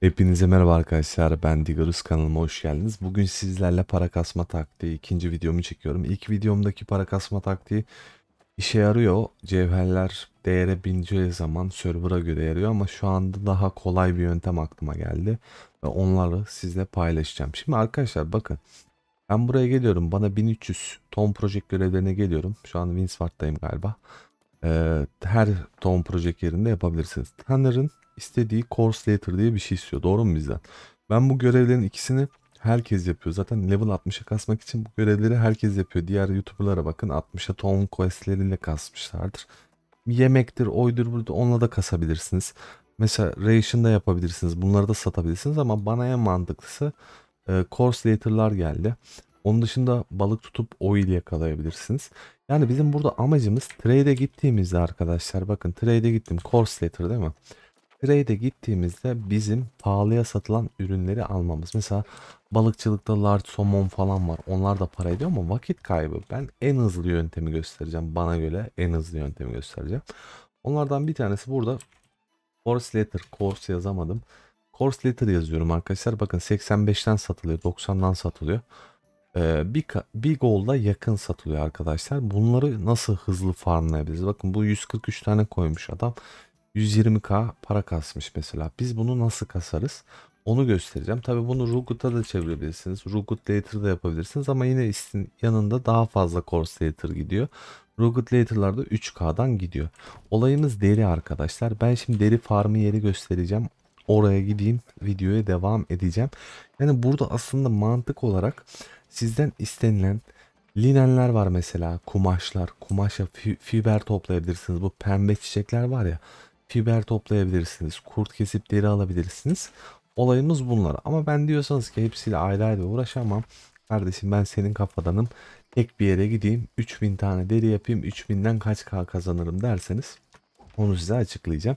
Hepinize merhaba arkadaşlar ben Digorus kanalıma hoş geldiniz. Bugün sizlerle para kasma taktiği ikinci videomu çekiyorum. İlk videomdaki para kasma taktiği işe yarıyor. Cevherler değere bineceği zaman server'a göre yarıyor ama şu anda daha kolay bir yöntem aklıma geldi. Ve onları sizle paylaşacağım. Şimdi arkadaşlar bakın ben buraya geliyorum bana 1300 ton project görevlerine geliyorum. Şu an Winsford'dayım galiba. Ee, her ton project yerinde yapabilirsiniz. Tanner'ın istediği Core Slater diye bir şey istiyor. Doğru mu bizden? Ben bu görevlerin ikisini herkes yapıyor. Zaten level 60'a kasmak için bu görevleri herkes yapıyor. Diğer YouTuber'lara bakın 60'a ton questleriyle kasmışlardır. Yemektir, oydur, burada onunla da kasabilirsiniz. Mesela Ration da yapabilirsiniz. Bunları da satabilirsiniz ama bana en mantıklısı e, Core Slater'lar geldi. Onun dışında balık tutup oil yakalayabilirsiniz. Yani bizim burada amacımız trade'e gittiğimizde arkadaşlar bakın trade'e gittim Core Slater değil mi? Trade'e gittiğimizde bizim pahalıya satılan ürünleri almamız. Mesela balıkçılıkta large somon falan var. Onlar da para ediyor ama vakit kaybı. Ben en hızlı yöntemi göstereceğim. Bana göre en hızlı yöntemi göstereceğim. Onlardan bir tanesi burada Course Letter. Course yazamadım. Course Letter yazıyorum arkadaşlar. Bakın 85'ten satılıyor. 90'dan satılıyor. Ee, bir, bir golda yakın satılıyor arkadaşlar. Bunları nasıl hızlı farmlayabiliriz? Bakın bu 143 tane koymuş adam. 120k para kasmış mesela. Biz bunu nasıl kasarız? Onu göstereceğim. Tabi bunu Rugut'a da çevirebilirsiniz. Rugut Later da yapabilirsiniz ama yine istin yanında daha fazla Course Later gidiyor. Rugut Later'larda 3K'dan gidiyor. Olayımız deri arkadaşlar. Ben şimdi deri farmı yeri göstereceğim. Oraya gideyim. Videoya devam edeceğim. Yani burada aslında mantık olarak sizden istenilen linenler var mesela. Kumaşlar. Kumaşa fiber toplayabilirsiniz. Bu pembe çiçekler var ya fiber toplayabilirsiniz. Kurt kesip deri alabilirsiniz. Olayımız bunlar. Ama ben diyorsanız ki hepsiyle ayrı ayrı uğraşamam. Kardeşim ben senin kafadanım. Tek bir yere gideyim. 3000 tane deri yapayım. 3000'den kaç K kazanırım derseniz onu size açıklayacağım.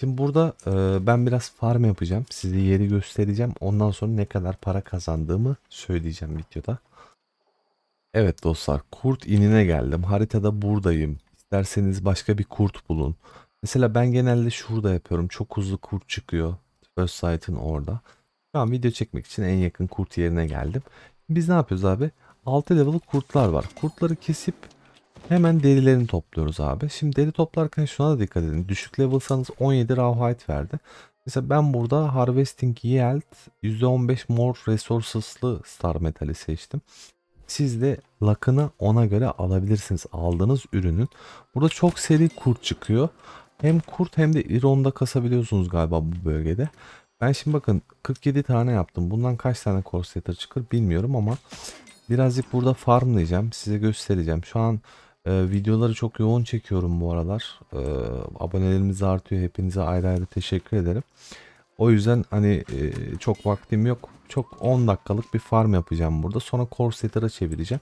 Şimdi burada e, ben biraz farm yapacağım. Size yeri göstereceğim. Ondan sonra ne kadar para kazandığımı söyleyeceğim videoda. Evet dostlar kurt inine geldim. Haritada buradayım. İsterseniz başka bir kurt bulun. Mesela ben genelde şurada yapıyorum. Çok hızlı kurt çıkıyor. First Sight'ın orada. Şu an video çekmek için en yakın kurt yerine geldim. Biz ne yapıyoruz abi? 6 level kurtlar var. Kurtları kesip hemen derilerini topluyoruz abi. Şimdi deri toplarken şuna da dikkat edin. Düşük level'sanız 17 raw height verdi. Mesela ben burada Harvesting Yield %15 more resources'lı star metali seçtim. Siz de lakını ona göre alabilirsiniz aldığınız ürünün. Burada çok seri kurt çıkıyor. Hem kurt hem de ironda kasabiliyorsunuz galiba bu bölgede. Ben şimdi bakın 47 tane yaptım. Bundan kaç tane Corsator çıkır bilmiyorum ama birazcık burada farmlayacağım. Size göstereceğim. Şu an e, videoları çok yoğun çekiyorum bu aralar. E, abonelerimiz artıyor. Hepinize ayrı ayrı teşekkür ederim. O yüzden hani e, çok vaktim yok. Çok 10 dakikalık bir farm yapacağım burada. Sonra Corsator'a çevireceğim.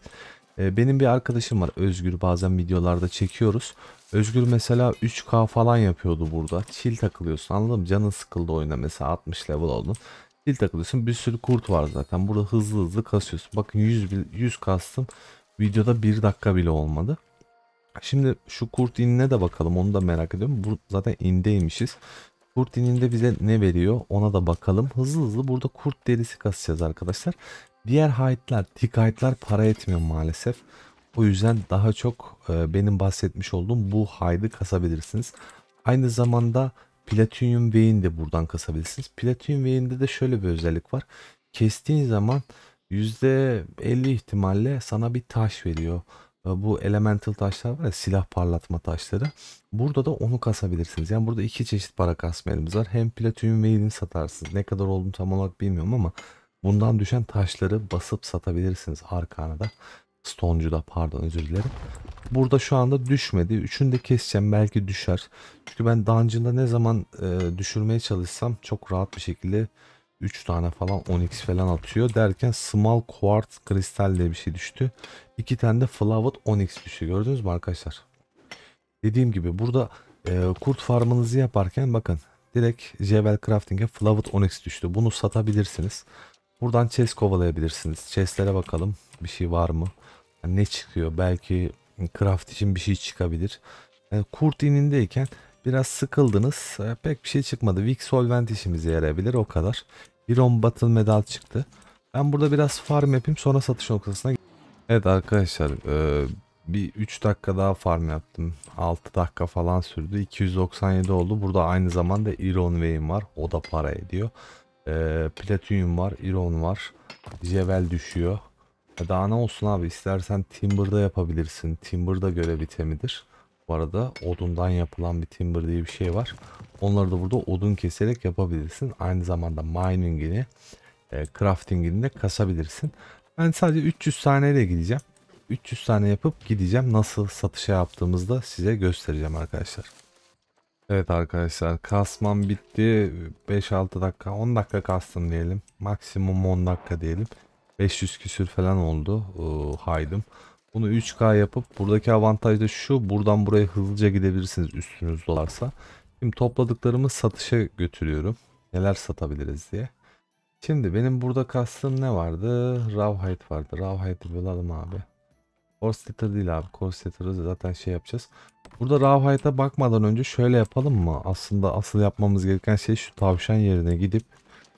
Ee, benim bir arkadaşım var Özgür bazen videolarda çekiyoruz. Özgür mesela 3K falan yapıyordu burada. Çil takılıyorsun anladın mı? Canın sıkıldı oyuna mesela 60 level oldun. Çil takılıyorsun bir sürü kurt var zaten. Burada hızlı hızlı kasıyorsun. Bakın 100, 100 kastım videoda 1 dakika bile olmadı. Şimdi şu kurt inine de bakalım onu da merak ediyorum. Bu, zaten indeymişiz. Kurt ininde bize ne veriyor ona da bakalım. Hızlı hızlı burada kurt derisi kasacağız arkadaşlar. Diğer haytlar, tik haytlar para etmiyor maalesef. O yüzden daha çok e, benim bahsetmiş olduğum bu haydı kasabilirsiniz. Aynı zamanda Platinum Vein de buradan kasabilirsiniz. Platinum Vein'de de şöyle bir özellik var. Kestiğin zaman %50 ihtimalle sana bir taş veriyor. E, bu elemental taşlar var ya silah parlatma taşları. Burada da onu kasabilirsiniz. Yani burada iki çeşit para kasma elimiz var. Hem Platinum Vein'i satarsınız. Ne kadar olduğunu tam olarak bilmiyorum ama Bundan düşen taşları basıp satabilirsiniz Arkana'da. Stonecu'da pardon özür dilerim. Burada şu anda düşmedi. Üçünü de keseceğim belki düşer. Çünkü ben dungeon'da ne zaman e, düşürmeye çalışsam çok rahat bir şekilde 3 tane falan onyx falan atıyor derken small quartz kristal diye bir şey düştü. 2 tane de flowered onyx düştü gördünüz mü arkadaşlar? Dediğim gibi burada e, kurt farmınızı yaparken bakın direkt Jewel Crafting'e flowered onyx düştü. Bunu satabilirsiniz. Buradan chest kovalayabilirsiniz. Chestlere bakalım. Bir şey var mı? Yani ne çıkıyor? Belki craft için bir şey çıkabilir. Yani e, kurt inindeyken biraz sıkıldınız. E, pek bir şey çıkmadı. Weak Solvent işimize yarayabilir o kadar. Bir 10 Battle Medal çıktı. Ben burada biraz farm yapayım sonra satış noktasına Evet arkadaşlar e, bir 3 dakika daha farm yaptım. 6 dakika falan sürdü. 297 oldu. Burada aynı zamanda Iron Vein var. O da para ediyor. E, ee, Platinum var. Iron var. Jevel düşüyor. Daha ne olsun abi istersen Timber'da yapabilirsin. Timber'da göre bitemidir. Bu arada odundan yapılan bir Timber diye bir şey var. Onları da burada odun keserek yapabilirsin. Aynı zamanda mining'ini, e, crafting'ini de kasabilirsin. Ben sadece 300 taneyle gideceğim. 300 tane yapıp gideceğim. Nasıl satışa yaptığımızda size göstereceğim arkadaşlar. Evet arkadaşlar kasmam bitti 5-6 dakika 10 dakika kastım diyelim maksimum 10 dakika diyelim 500 küsür falan oldu ee, haydım bunu 3K yapıp buradaki avantaj da şu buradan buraya hızlıca gidebilirsiniz üstünüz dolarsa şimdi topladıklarımı satışa götürüyorum neler satabiliriz diye şimdi benim burada kastım ne vardı rawhide vardı rawhide'ı bulalım abi Corsetter değil abi. Corsetter'ı zaten şey yapacağız. Burada Rawhide'a bakmadan önce şöyle yapalım mı? Aslında asıl yapmamız gereken şey şu tavşan yerine gidip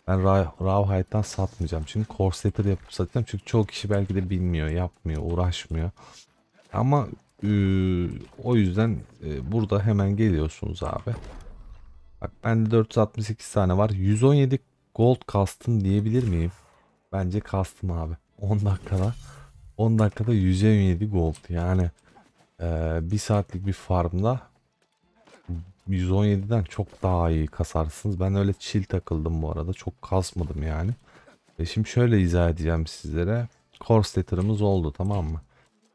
ben Rawhide'dan satmayacağım. Çünkü Corsetter yapıp satacağım. Çünkü çoğu kişi belki de bilmiyor, yapmıyor, uğraşmıyor. Ama e, o yüzden e, burada hemen geliyorsunuz abi. Bak bende 468 tane var. 117 gold kastım diyebilir miyim? Bence kastım abi. 10 dakikada. 10 dakikada 117 gold yani e, bir saatlik bir farmda 117'den çok daha iyi kasarsınız. Ben öyle çil takıldım bu arada. Çok kasmadım yani. E şimdi şöyle izah edeceğim sizlere. Corseter'ımız oldu tamam mı?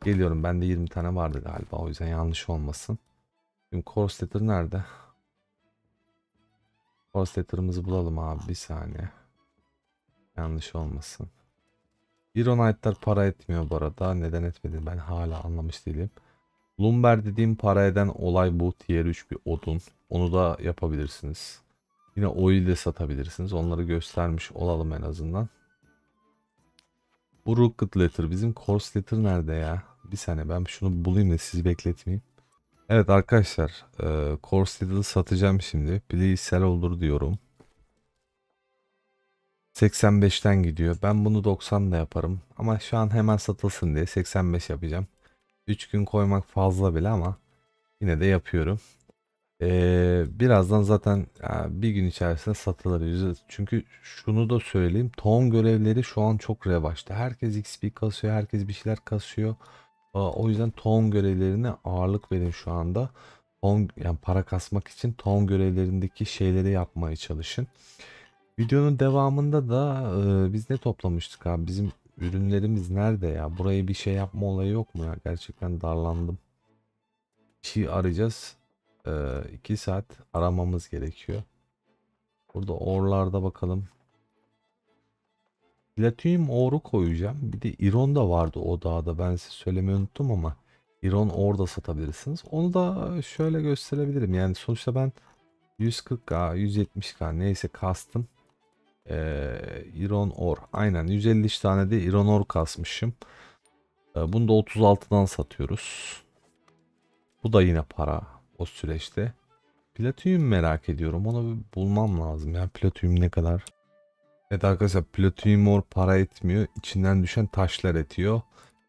Geliyorum. Bende 20 tane vardı galiba. O yüzden yanlış olmasın. Şimdi Corseter nerede? Corseter'ımızı bulalım abi. Bir saniye. Yanlış olmasın. Ironite'lar para etmiyor bu arada. Neden etmedi ben hala anlamış değilim. Lumber dediğim para eden olay bu. Tier 3 bir odun. Onu da yapabilirsiniz. Yine oil de satabilirsiniz. Onları göstermiş olalım en azından. Bu Rocket Letter. Bizim Course Letter nerede ya? Bir saniye ben şunu bulayım da sizi bekletmeyeyim. Evet arkadaşlar. E, course Letter'ı satacağım şimdi. Please sell olur diyorum. 85'ten gidiyor. Ben bunu 90 yaparım. Ama şu an hemen satılsın diye 85 yapacağım. 3 gün koymak fazla bile ama yine de yapıyorum. Ee, birazdan zaten bir gün içerisinde satılır. Çünkü şunu da söyleyeyim. Tohum görevleri şu an çok revaçta. Herkes XP kasıyor. Herkes bir şeyler kasıyor. o yüzden tohum görevlerine ağırlık verin şu anda. Tohum, yani para kasmak için tohum görevlerindeki şeyleri yapmaya çalışın. Videonun devamında da e, biz ne toplamıştık abi? Bizim ürünlerimiz nerede ya? burayı bir şey yapma olayı yok mu ya? Gerçekten darlandım. şey arayacağız. 2 e, saat aramamız gerekiyor. Burada orlarda bakalım. Platinyum oru koyacağım. Bir de iron da vardı o dağda. Ben size söylemeyi unuttum ama iron or satabilirsiniz. Onu da şöyle gösterebilirim. Yani sonuçta ben 140k, 170k neyse kastım. Ee, iron ore. Aynen 150 tane de iron ore kasmışım. Ee, bunu da 36'dan satıyoruz. Bu da yine para o süreçte. Platinyum merak ediyorum. Onu bulmam lazım. Yani platinyum ne kadar? Evet arkadaşlar platinyum ore para etmiyor. içinden düşen taşlar etiyor.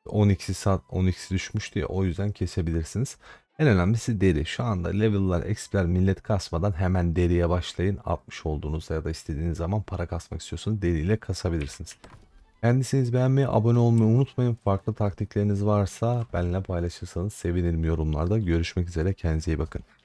10x'i sat 10x'i düşmüştü ya o yüzden kesebilirsiniz. En önemlisi deri. Şu anda level'lar, expert millet kasmadan hemen deriye başlayın. 60 olduğunuzda ya da istediğiniz zaman para kasmak istiyorsanız deriyle kasabilirsiniz. Beğendiyseniz beğenmeyi, abone olmayı unutmayın. Farklı taktikleriniz varsa benimle paylaşırsanız sevinirim yorumlarda. Görüşmek üzere, kendinize iyi bakın.